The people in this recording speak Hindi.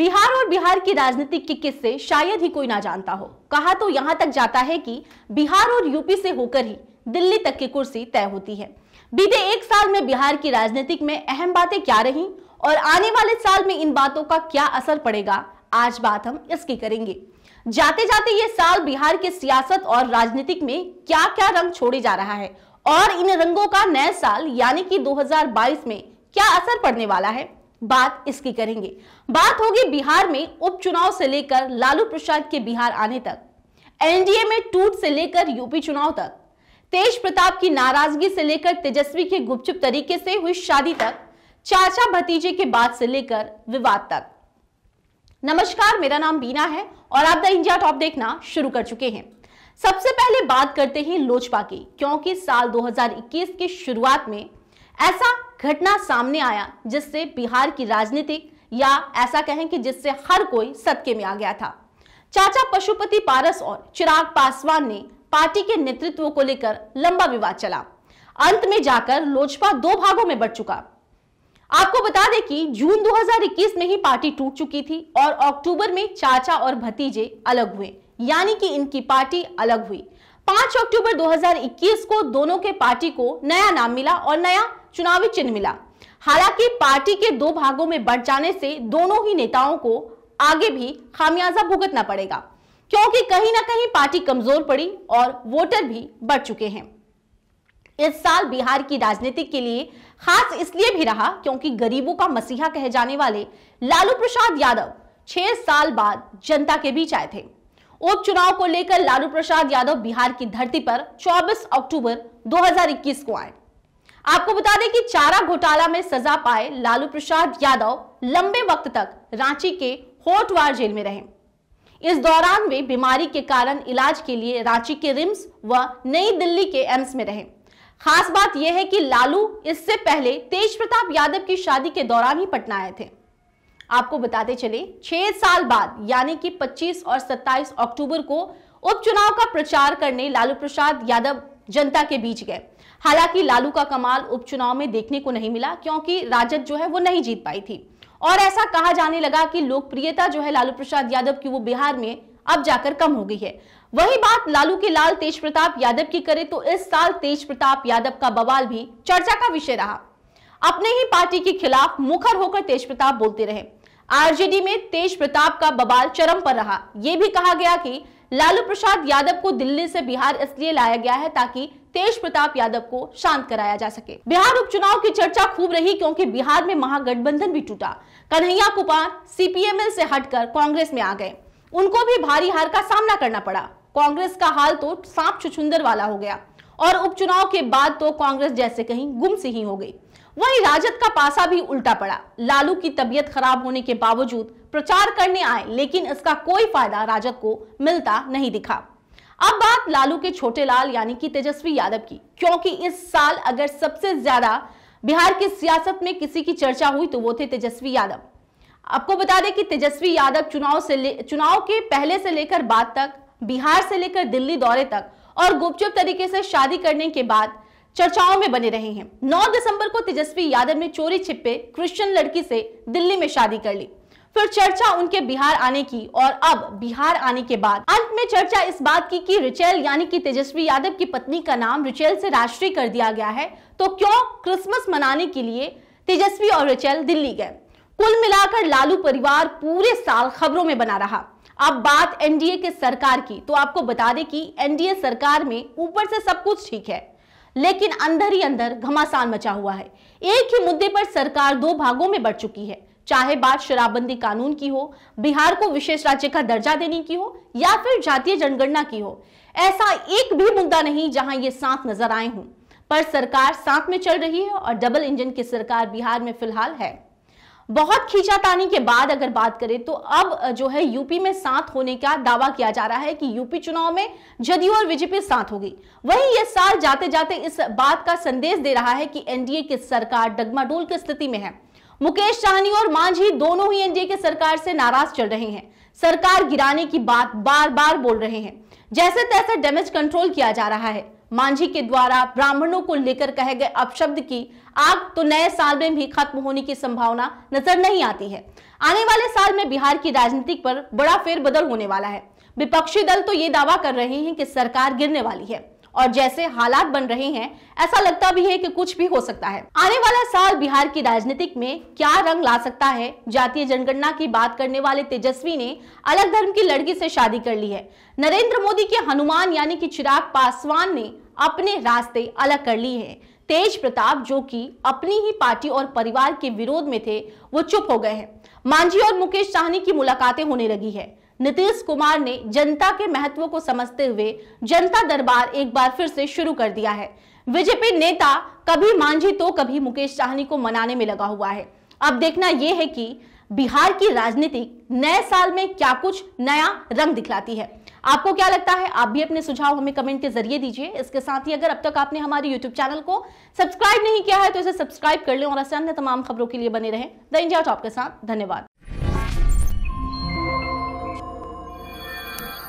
बिहार और बिहार की राजनीतिक के किस्से शायद ही कोई ना जानता हो कहा तो यहां तक जाता है कि बिहार और यूपी से होकर ही दिल्ली तक की कुर्सी तय होती है बीते एक साल में बिहार की राजनीतिक में अहम बातें क्या रही और आने वाले साल में इन बातों का क्या असर पड़ेगा आज बात हम इसकी करेंगे जाते जाते ये साल बिहार के सियासत और राजनीतिक में क्या क्या रंग छोड़े जा रहा है और इन रंगों का नए साल यानी कि 2022 में क्या असर पड़ने वाला है बात इसकी करेंगे बात होगी बिहार में उपचुनाव से लेकर लालू प्रसाद के बिहार आने तक एनडीए में टूट से लेकर यूपी चुनाव तक तेज प्रताप की नाराजगी से लेकर तेजस्वी के गुपचुप तरीके से हुई शादी तक चाचा भतीजे के बाद से लेकर विवाद तक नमस्कार मेरा नाम बीना है और आप द इंडिया टॉप देखना शुरू कर चुके हैं सबसे पहले बात करते हैं लोजपा की क्योंकि साल 2021 की शुरुआत में ऐसा घटना सामने आया जिससे बिहार की राजनीतिक या ऐसा कहें कि जिससे हर कोई सदके में आ गया था चाचा पशुपति पारस और चिराग पासवान ने पार्टी के नेतृत्व को लेकर लंबा विवाद चला अंत में जाकर लोजपा दो भागों में बढ़ चुका आपको बता दें कि जून 2021 में ही पार्टी टूट चुकी थी और अक्टूबर में चाचा और भतीजे अलग हुए यानी कि इनकी पार्टी अलग हुई 5 अक्टूबर 2021 को दोनों के पार्टी को नया नाम मिला और नया चुनावी चिन्ह मिला हालांकि पार्टी के दो भागों में बढ़ जाने से दोनों ही नेताओं को आगे भी खामियाजा भुगतना पड़ेगा क्योंकि कहीं ना कहीं पार्टी कमजोर पड़ी और वोटर भी बढ़ चुके हैं इस साल बिहार की राजनीति के लिए खास इसलिए भी रहा क्योंकि गरीबों का मसीहा कहे जाने वाले लालू प्रसाद यादव छह साल बाद जनता के बीच आए थे उपचुनाव को लेकर लालू प्रसाद यादव बिहार की धरती पर 24 अक्टूबर 2021 को आए आपको बता दें कि चारा घोटाला में सजा पाए लालू प्रसाद यादव लंबे वक्त तक रांची के होटवार जेल में रहे इस दौरान वे बीमारी के कारण इलाज के लिए रांची के रिम्स व नई दिल्ली के एम्स में रहे खास बात यह है कि लालू इससे पहले तेज प्रताप यादव की शादी के दौरान ही पटना आए थे आपको बताते चले छह साल बाद यानी कि 25 और 27 अक्टूबर को उपचुनाव का प्रचार करने लालू प्रसाद यादव जनता के बीच गए हालांकि लालू का कमाल उपचुनाव में देखने को नहीं मिला क्योंकि राजद जो है वो नहीं जीत पाई थी और ऐसा कहा जाने लगा कि लोकप्रियता जो है लालू प्रसाद यादव की वो बिहार में अब जाकर कम हो गई है वही बात लालू के लाल तेज प्रताप यादव की करें तो इस साल तेज प्रताप यादव का बवाल भी चर्चा का विषय रहा अपने ही पार्टी के खिलाफ मुखर होकर तेज प्रताप बोलते रहे आरजेडी में तेज प्रताप का बवाल चरम पर रहा यह भी कहा गया कि लालू प्रसाद यादव को दिल्ली से बिहार इसलिए लाया गया है ताकि तेज प्रताप यादव को शांत कराया जा सके बिहार उपचुनाव की चर्चा खूब रही क्योंकि बिहार में महागठबंधन भी टूटा कन्हैया कुमार सीपीएमएल से हटकर कांग्रेस में आ गए उनको भी भारी हार का सामना करना पड़ा कांग्रेस का हाल तो सांप छुछुंदर वाला हो गया और उपचुनाव के बाद तो कांग्रेस जैसे कहीं गुम सी ही हो गई वहीं राजद का पासा भी उल्टा पड़ा लालू की तबियत खराब होने के बावजूद प्रचार करने आए लेकिन इसका कोई फायदा राजद को मिलता नहीं दिखा अब बात लालू के छोटे लाल यानी कि तेजस्वी यादव की क्योंकि इस साल अगर सबसे ज्यादा बिहार की सियासत में किसी की चर्चा हुई तो वो थे तेजस्वी यादव आपको बता दें कि तेजस्वी यादव चुनाव से चुनाव के पहले से लेकर बाद तक बिहार से लेकर दिल्ली दौरे तक और गुपचुप तरीके से शादी करने के बाद चर्चाओं में बने रहे हैं 9 दिसंबर को तेजस्वी यादव ने चोरी छिपे क्रिश्चियन लड़की से दिल्ली में शादी कर ली फिर चर्चा उनके बिहार आने की और अब बिहार आने के बाद अंत में चर्चा इस बात की कि रिचेल यानी कि तेजस्वी यादव की पत्नी का नाम रिचेल से राष्ट्रीय कर दिया गया है तो क्यों क्रिसमस मनाने के लिए तेजस्वी और रिचेल दिल्ली गए कुल मिलाकर लालू परिवार पूरे साल खबरों में बना रहा अब बात एनडीए के सरकार की तो आपको बता दें कि एनडीए सरकार में ऊपर से सब कुछ ठीक है लेकिन अंदर ही अंदर घमासान मचा हुआ है एक ही मुद्दे पर सरकार दो भागों में बढ़ चुकी है चाहे बात शराबबंदी कानून की हो बिहार को विशेष राज्य का दर्जा देने की हो या फिर जातीय जनगणना की हो ऐसा एक भी मुद्दा नहीं जहां ये साथ नजर आए हों पर सरकार साथ में चल रही है और डबल इंजन की सरकार बिहार में फिलहाल है बहुत खींचातानी के बाद अगर बात करें तो अब जो है यूपी में साथ होने का दावा किया जा रहा है कि यूपी चुनाव में जदयू और बीजेपी साथ होगी वहीं ये साल जाते जाते इस बात का संदेश दे रहा है कि एनडीए की सरकार डगमाडोल की स्थिति में है मुकेश सहनी और मांझी दोनों ही एनडीए के सरकार से नाराज चल रहे हैं सरकार गिराने की बात बार बार बोल रहे हैं जैसे तैसे डैमेज कंट्रोल किया जा रहा है मांझी के द्वारा ब्राह्मणों को लेकर कहे गए अपशब्द की आग तो नए साल में भी खत्म होने की संभावना नजर नहीं आती है आने वाले साल में बिहार की राजनीति पर बड़ा फेरबदल होने वाला है विपक्षी दल तो ये दावा कर रहे हैं कि सरकार गिरने वाली है और जैसे हालात बन रहे हैं ऐसा लगता भी है कि कुछ भी हो सकता है आने वाला साल बिहार की राजनीतिक में क्या रंग ला सकता है जातीय जनगणना की बात करने वाले तेजस्वी ने अलग धर्म की लड़की से शादी कर ली है नरेंद्र मोदी के हनुमान यानी कि चिराग पासवान ने अपने रास्ते अलग कर ली है तेज प्रताप जो कि अपनी ही पार्टी और परिवार के विरोध में थे वो चुप हो गए हैं मांझी और मुकेश साहनी की मुलाकातें होने लगी है नीतीश कुमार ने जनता के महत्व को समझते हुए जनता दरबार एक बार फिर से शुरू कर दिया है बीजेपी नेता कभी मांझी तो कभी मुकेश चाहनी को मनाने में लगा हुआ है अब देखना यह है कि बिहार की राजनीति नए साल में क्या कुछ नया रंग दिखलाती है आपको क्या लगता है आप भी अपने सुझाव हमें कमेंट के जरिए दीजिए इसके साथ ही अगर अब तक आपने हमारे यूट्यूब चैनल को सब्सक्राइब नहीं किया है तो इसे सब्सक्राइब कर लें और ऐसे अन्य तमाम खबरों के लिए बने रहें द इंडिया टॉप के साथ धन्यवाद